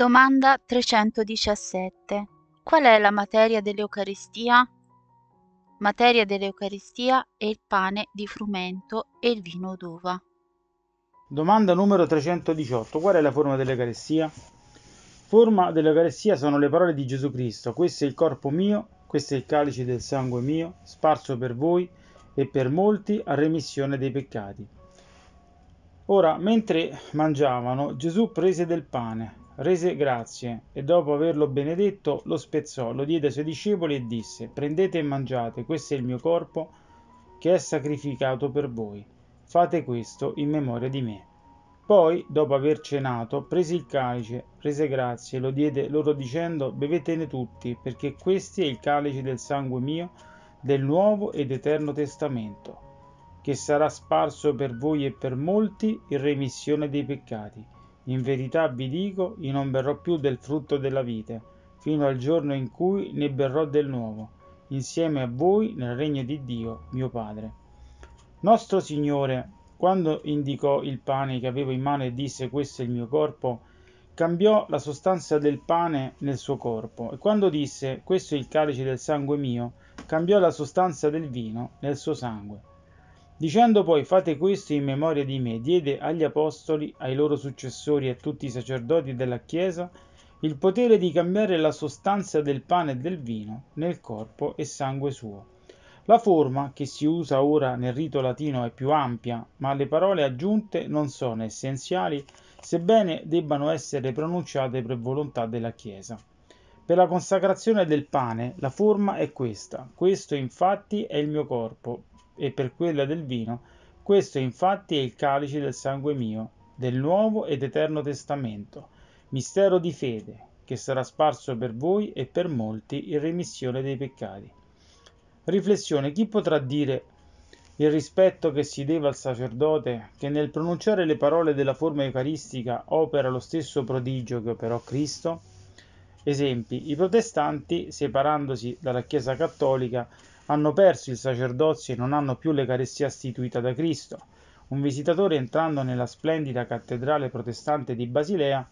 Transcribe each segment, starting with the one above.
Domanda 317. Qual è la materia dell'Eucaristia? Materia dell'Eucaristia è il pane di frumento e il vino d'uva. Domanda numero 318. Qual è la forma dell'Eucaristia? Forma dell'Eucaristia sono le parole di Gesù Cristo. Questo è il corpo mio, questo è il calice del sangue mio, sparso per voi e per molti a remissione dei peccati. Ora, mentre mangiavano, Gesù prese del pane, rese grazie e dopo averlo benedetto lo spezzò, lo diede ai suoi discepoli e disse prendete e mangiate, questo è il mio corpo che è sacrificato per voi, fate questo in memoria di me. Poi, dopo aver cenato, prese il calice, rese grazie e lo diede loro dicendo bevetene tutti, perché questo è il calice del sangue mio, del nuovo ed eterno testamento, che sarà sparso per voi e per molti in remissione dei peccati in verità vi dico, io non berrò più del frutto della vite, fino al giorno in cui ne berrò del nuovo, insieme a voi nel regno di Dio, mio Padre. Nostro Signore, quando indicò il pane che avevo in mano e disse questo è il mio corpo, cambiò la sostanza del pane nel suo corpo e quando disse questo è il calice del sangue mio, cambiò la sostanza del vino nel suo sangue. Dicendo poi fate questo in memoria di me, diede agli apostoli, ai loro successori e a tutti i sacerdoti della Chiesa il potere di cambiare la sostanza del pane e del vino nel corpo e sangue suo. La forma che si usa ora nel rito latino è più ampia, ma le parole aggiunte non sono essenziali, sebbene debbano essere pronunciate per volontà della Chiesa. Per la consacrazione del pane la forma è questa. Questo infatti è il mio corpo, e per quella del vino, questo infatti è il calice del sangue mio, del nuovo ed eterno testamento, mistero di fede, che sarà sparso per voi e per molti in remissione dei peccati. Riflessione, chi potrà dire il rispetto che si deve al sacerdote che nel pronunciare le parole della forma eucaristica opera lo stesso prodigio che operò Cristo? Esempi, i protestanti, separandosi dalla Chiesa cattolica, hanno perso il sacerdozio e non hanno più l'Eucaristia istituita da Cristo. Un visitatore entrando nella splendida cattedrale protestante di Basilea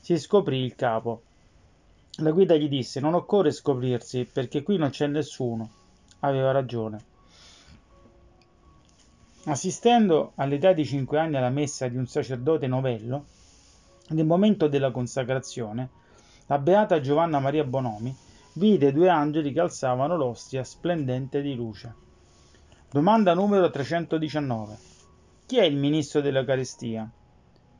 si scoprì il capo. La guida gli disse: Non occorre scoprirsi perché qui non c'è nessuno. Aveva ragione. Assistendo all'età di 5 anni alla messa di un sacerdote novello, nel momento della consacrazione, la beata Giovanna Maria Bonomi vide due angeli che alzavano l'ostia splendente di luce. Domanda numero 319. Chi è il ministro dell'Eucaristia?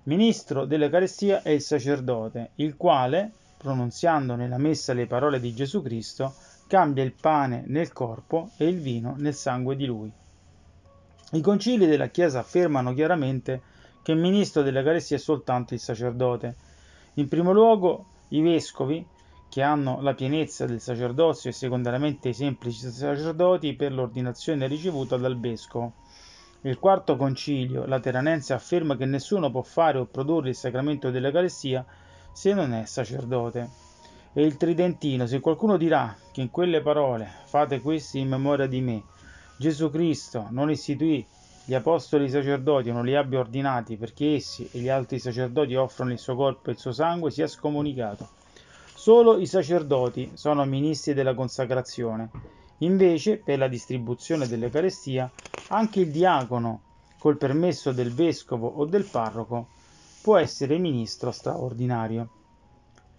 Ministro dell'Eucaristia è il sacerdote, il quale, pronunziando nella messa le parole di Gesù Cristo, cambia il pane nel corpo e il vino nel sangue di lui. I concili della Chiesa affermano chiaramente che il ministro dell'Eucaristia è soltanto il sacerdote. In primo luogo i vescovi che hanno la pienezza del sacerdozio e secondariamente i semplici sacerdoti per l'ordinazione ricevuta dal vescovo. Il quarto concilio lateranense afferma che nessuno può fare o produrre il sacramento dell'Eucaristia se non è sacerdote. E il Tridentino, se qualcuno dirà che in quelle parole fate questi in memoria di me, Gesù Cristo non istituì gli apostoli sacerdoti non li abbia ordinati perché essi e gli altri sacerdoti offrono il suo corpo e il suo sangue, sia scomunicato. Solo i sacerdoti sono ministri della consacrazione. Invece, per la distribuzione dell'Eucarestia, anche il diacono, col permesso del vescovo o del parroco, può essere ministro straordinario.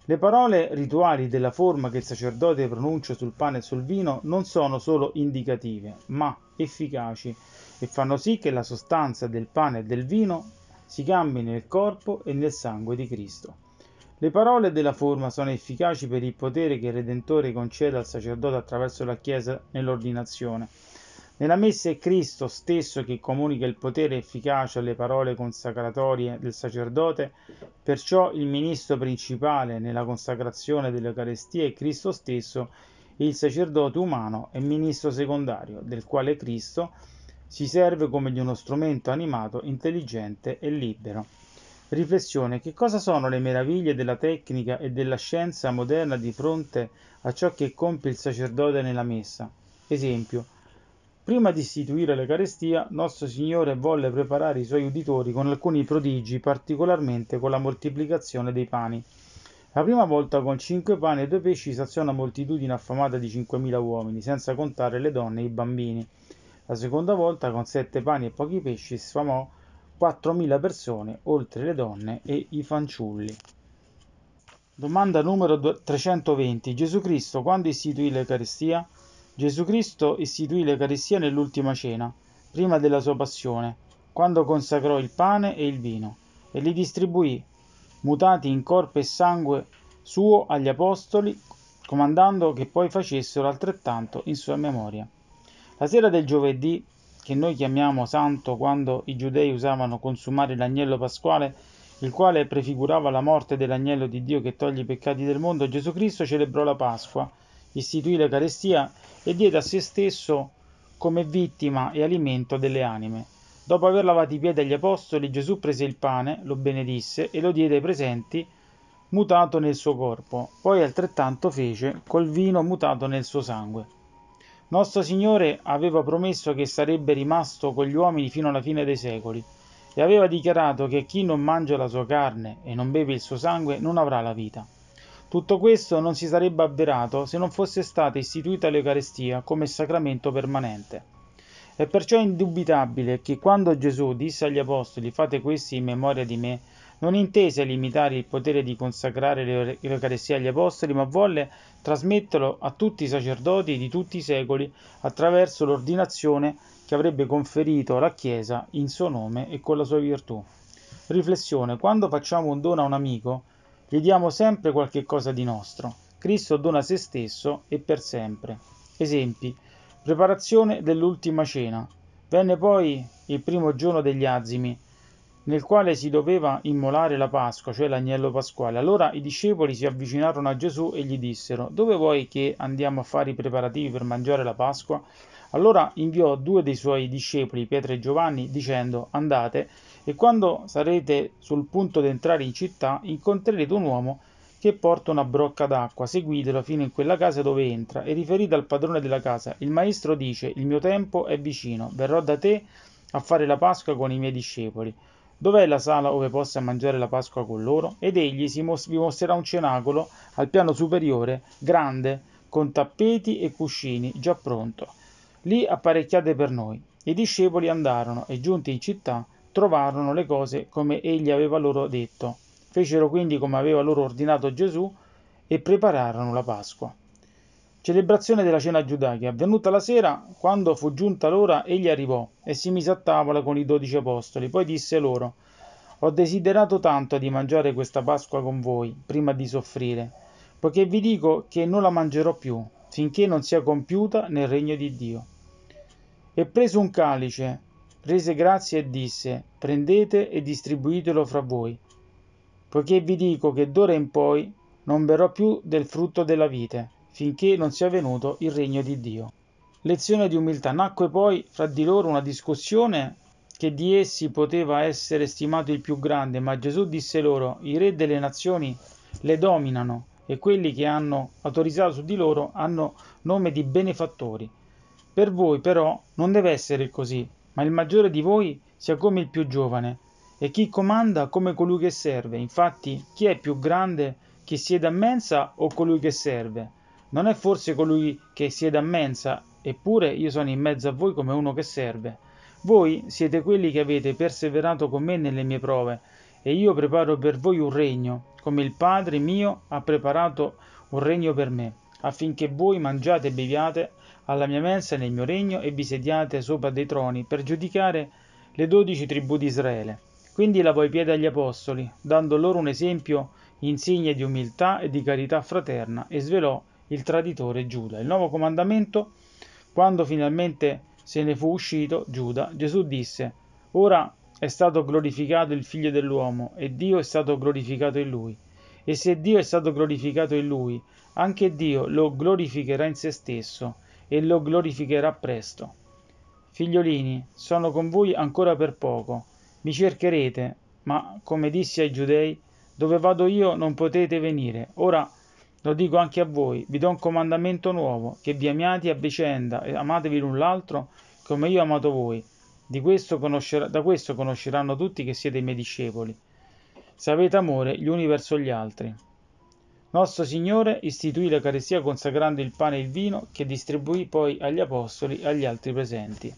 Le parole rituali della forma che il sacerdote pronuncia sul pane e sul vino non sono solo indicative, ma efficaci e fanno sì che la sostanza del pane e del vino si cambi nel corpo e nel sangue di Cristo. Le parole della forma sono efficaci per il potere che il Redentore concede al sacerdote attraverso la Chiesa nell'ordinazione. Nella messa è Cristo stesso che comunica il potere efficace alle parole consacratorie del sacerdote, perciò il ministro principale nella consacrazione dell'Eucarestia è Cristo stesso e il sacerdote umano è ministro secondario, del quale Cristo si serve come di uno strumento animato, intelligente e libero. Riflessione: che cosa sono le meraviglie della tecnica e della scienza moderna di fronte a ciò che compie il sacerdote nella messa? Esempio. Prima di istituire l'Ecarestia, nostro Signore volle preparare i suoi uditori con alcuni prodigi, particolarmente con la moltiplicazione dei pani. La prima volta con cinque pani e due pesci saziò una moltitudine affamata di 5.000 uomini, senza contare le donne e i bambini. La seconda volta con sette pani e pochi pesci sfamò 4.000 persone, oltre le donne e i fanciulli. Domanda numero 320. Gesù Cristo quando istituì l'Eucaristia? Gesù Cristo istituì l'Eucaristia nell'ultima cena, prima della sua passione, quando consacrò il pane e il vino, e li distribuì, mutati in corpo e sangue suo, agli apostoli, comandando che poi facessero altrettanto in sua memoria. La sera del giovedì che noi chiamiamo santo quando i giudei usavano consumare l'agnello pasquale, il quale prefigurava la morte dell'agnello di Dio che toglie i peccati del mondo, Gesù Cristo celebrò la Pasqua, istituì l'Eucarestia e diede a se stesso come vittima e alimento delle anime. Dopo aver lavato i piedi agli apostoli, Gesù prese il pane, lo benedisse e lo diede ai presenti, mutato nel suo corpo. Poi altrettanto fece col vino mutato nel suo sangue. Nostro Signore aveva promesso che sarebbe rimasto con gli uomini fino alla fine dei secoli e aveva dichiarato che chi non mangia la sua carne e non beve il suo sangue non avrà la vita. Tutto questo non si sarebbe avverato se non fosse stata istituita l'Eucarestia come sacramento permanente. È perciò indubitabile che quando Gesù disse agli Apostoli fate questi in memoria di me, non intese limitare il potere di consacrare l'Eucaristia agli Apostoli, ma volle trasmetterlo a tutti i sacerdoti di tutti i secoli attraverso l'ordinazione che avrebbe conferito la Chiesa in suo nome e con la sua virtù. Riflessione: quando facciamo un dono a un amico, gli diamo sempre qualche cosa di nostro. Cristo dona se stesso e per sempre. Esempi: preparazione dell'ultima cena. Venne poi il primo giorno degli azimi nel quale si doveva immolare la Pasqua, cioè l'agnello pasquale. Allora i discepoli si avvicinarono a Gesù e gli dissero: Dove vuoi che andiamo a fare i preparativi per mangiare la Pasqua? Allora inviò due dei suoi discepoli, Pietro e Giovanni, dicendo: Andate, e quando sarete sul punto di entrare in città, incontrerete un uomo che porta una brocca d'acqua, seguitelo fino in quella casa dove entra e riferite al padrone della casa. Il maestro dice: Il mio tempo è vicino, verrò da te a fare la Pasqua con i miei discepoli. Dov'è la sala dove possa mangiare la Pasqua con loro? Ed egli mos- vi mostrerà un cenacolo al piano superiore, grande, con tappeti e cuscini già pronto. Lì apparecchiate per noi. I discepoli andarono e giunti in città trovarono le cose come egli aveva loro detto. Fecero quindi come aveva loro ordinato Gesù e prepararono la Pasqua. Celebrazione della cena giudaica. Avvenuta la sera, quando fu giunta l'ora, egli arrivò e si mise a tavola con i dodici apostoli. Poi disse loro: Ho desiderato tanto di mangiare questa Pasqua con voi, prima di soffrire, poiché vi dico che non la mangerò più, finché non sia compiuta nel regno di Dio. E preso un calice, rese grazie e disse: Prendete e distribuitelo fra voi, poiché vi dico che d'ora in poi non berrò più del frutto della vite finché non sia venuto il regno di Dio. Lezione di umiltà. Nacque poi fra di loro una discussione che di essi poteva essere stimato il più grande, ma Gesù disse loro, i re delle nazioni le dominano e quelli che hanno autorizzato su di loro hanno nome di benefattori. Per voi però non deve essere così, ma il maggiore di voi sia come il più giovane, e chi comanda come colui che serve. Infatti, chi è più grande, chi siede a mensa o colui che serve? Non è forse colui che siede a mensa, eppure io sono in mezzo a voi come uno che serve. Voi siete quelli che avete perseverato con me nelle mie prove, e io preparo per voi un regno, come il Padre mio ha preparato un regno per me, affinché voi mangiate e beviate alla mia mensa nel mio regno e vi sediate sopra dei troni per giudicare le dodici tribù di Israele. Quindi lavò i piedi agli apostoli, dando loro un esempio insigne di umiltà e di carità fraterna, e svelò il traditore Giuda. Il nuovo comandamento, quando finalmente se ne fu uscito Giuda, Gesù disse, ora è stato glorificato il figlio dell'uomo e Dio è stato glorificato in lui. E se Dio è stato glorificato in lui, anche Dio lo glorificherà in se stesso e lo glorificherà presto. Figliolini, sono con voi ancora per poco. Mi cercherete, ma come dissi ai giudei, dove vado io non potete venire. Ora lo dico anche a voi, vi do un comandamento nuovo, che vi amiate a vicenda e amatevi l'un l'altro come io ho amato voi. Questo da questo conosceranno tutti che siete i miei discepoli. Se avete amore gli uni verso gli altri. Nostro Signore istituì l'Eucaristia consacrando il pane e il vino che distribuì poi agli Apostoli e agli altri presenti.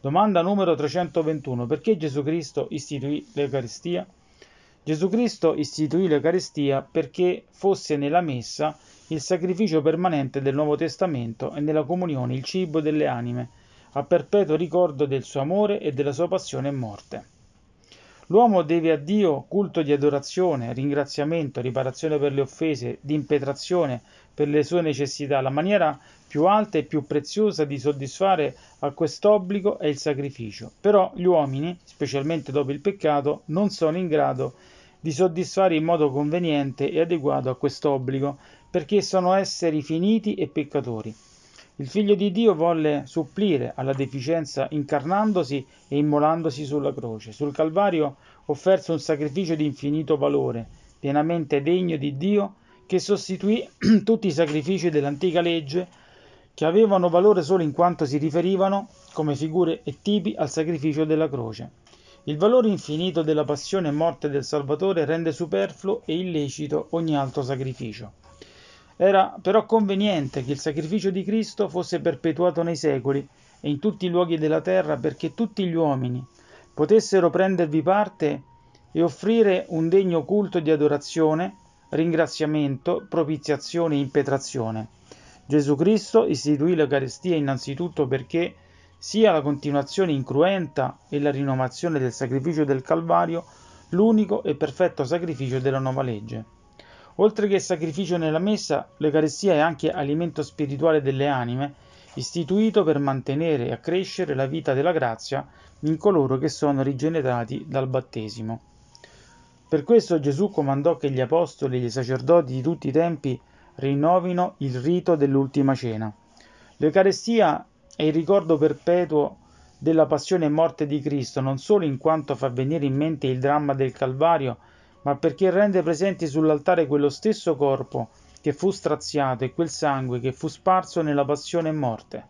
Domanda numero 321. Perché Gesù Cristo istituì l'Eucaristia? Gesù Cristo istituì l'Eucaristia perché fosse nella messa il sacrificio permanente del Nuovo Testamento e nella comunione il cibo delle anime, a perpetuo ricordo del suo amore e della sua passione e morte. L'uomo deve a Dio culto di adorazione, ringraziamento, riparazione per le offese, di impetrazione per le sue necessità. La maniera più alta e più preziosa di soddisfare a quest'obbligo è il sacrificio. Però gli uomini, specialmente dopo il peccato, non sono in grado di di soddisfare in modo conveniente e adeguato a obbligo, perché sono esseri finiti e peccatori. Il Figlio di Dio volle supplire alla deficienza incarnandosi e immolandosi sulla croce. Sul Calvario offerse un sacrificio di infinito valore, pienamente degno di Dio, che sostituì tutti i sacrifici dell'antica legge che avevano valore solo in quanto si riferivano come figure e tipi al sacrificio della croce. Il valore infinito della passione e morte del Salvatore rende superfluo e illecito ogni altro sacrificio. Era però conveniente che il sacrificio di Cristo fosse perpetuato nei secoli e in tutti i luoghi della terra perché tutti gli uomini potessero prendervi parte e offrire un degno culto di adorazione, ringraziamento, propiziazione e impetrazione. Gesù Cristo istituì l'Eucaristia innanzitutto perché sia la continuazione incruenta e la rinnovazione del sacrificio del Calvario, l'unico e perfetto sacrificio della nuova legge. Oltre che sacrificio nella messa, l'Eucaristia è anche alimento spirituale delle anime, istituito per mantenere e accrescere la vita della grazia in coloro che sono rigenerati dal battesimo. Per questo Gesù comandò che gli apostoli e gli sacerdoti di tutti i tempi rinnovino il rito dell'ultima cena. L'Eucaristia è il ricordo perpetuo della passione e morte di Cristo, non solo in quanto fa venire in mente il dramma del Calvario, ma perché rende presenti sull'altare quello stesso corpo che fu straziato e quel sangue che fu sparso nella passione e morte.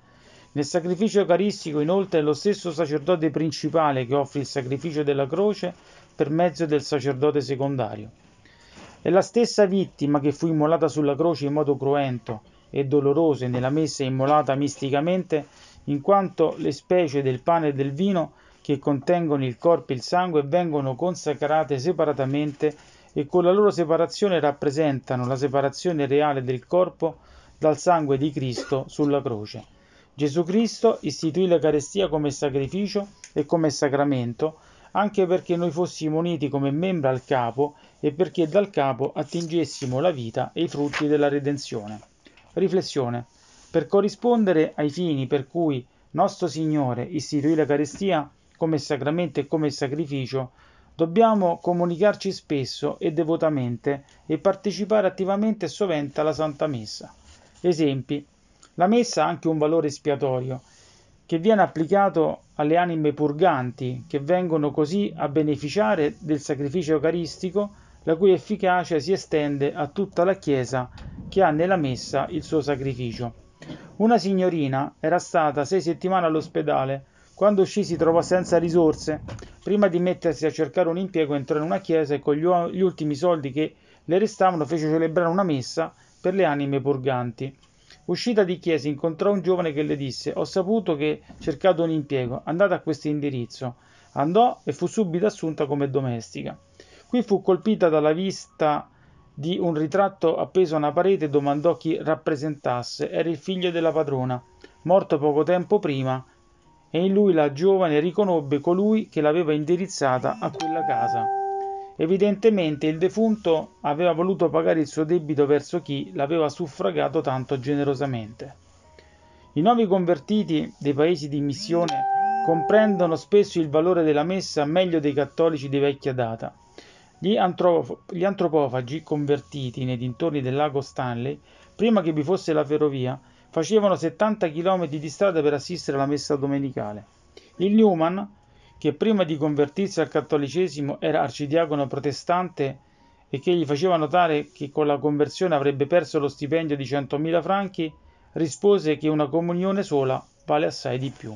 Nel sacrificio eucaristico, inoltre, è lo stesso sacerdote principale che offre il sacrificio della croce per mezzo del sacerdote secondario. È la stessa vittima che fu immolata sulla croce in modo cruento, e dolorose nella messa immolata misticamente, in quanto le specie del pane e del vino che contengono il corpo e il sangue vengono consacrate separatamente e con la loro separazione rappresentano la separazione reale del corpo dal sangue di Cristo sulla croce. Gesù Cristo istituì la carestia come sacrificio e come sacramento, anche perché noi fossimo uniti come membra al capo e perché dal capo attingessimo la vita e i frutti della redenzione. Riflessione. Per corrispondere ai fini per cui nostro Signore istituì la carestia come sacramento e come sacrificio, dobbiamo comunicarci spesso e devotamente e partecipare attivamente e sovente alla Santa Messa. Esempi. La Messa ha anche un valore espiatorio che viene applicato alle anime purganti che vengono così a beneficiare del sacrificio eucaristico la cui efficacia si estende a tutta la Chiesa che ha nella messa il suo sacrificio. Una signorina era stata sei settimane all'ospedale. Quando uscì si trovò senza risorse. Prima di mettersi a cercare un impiego entrò in una chiesa e con gli, ultimi soldi che le restavano fece celebrare una messa per le anime purganti. Uscita di chiesa incontrò un giovane che le disse ho saputo che cercato un impiego, andate a questo indirizzo. Andò e fu subito assunta come domestica. Qui fu colpita dalla vista di un ritratto appeso a una parete e domandò chi rappresentasse. Era il figlio della padrona, morto poco tempo prima, e in lui la giovane riconobbe colui che l'aveva indirizzata a quella casa. Evidentemente il defunto aveva voluto pagare il suo debito verso chi l'aveva suffragato tanto generosamente. I nuovi convertiti dei paesi di missione comprendono spesso il valore della messa meglio dei cattolici di vecchia data. Gli, antropo- gli antropofagi convertiti nei dintorni del lago Stanley, prima che vi fosse la ferrovia, facevano 70 km di strada per assistere alla messa domenicale. Il Newman, che prima di convertirsi al cattolicesimo era arcidiacono protestante e che gli faceva notare che con la conversione avrebbe perso lo stipendio di 100.000 franchi, rispose che una comunione sola vale assai di più.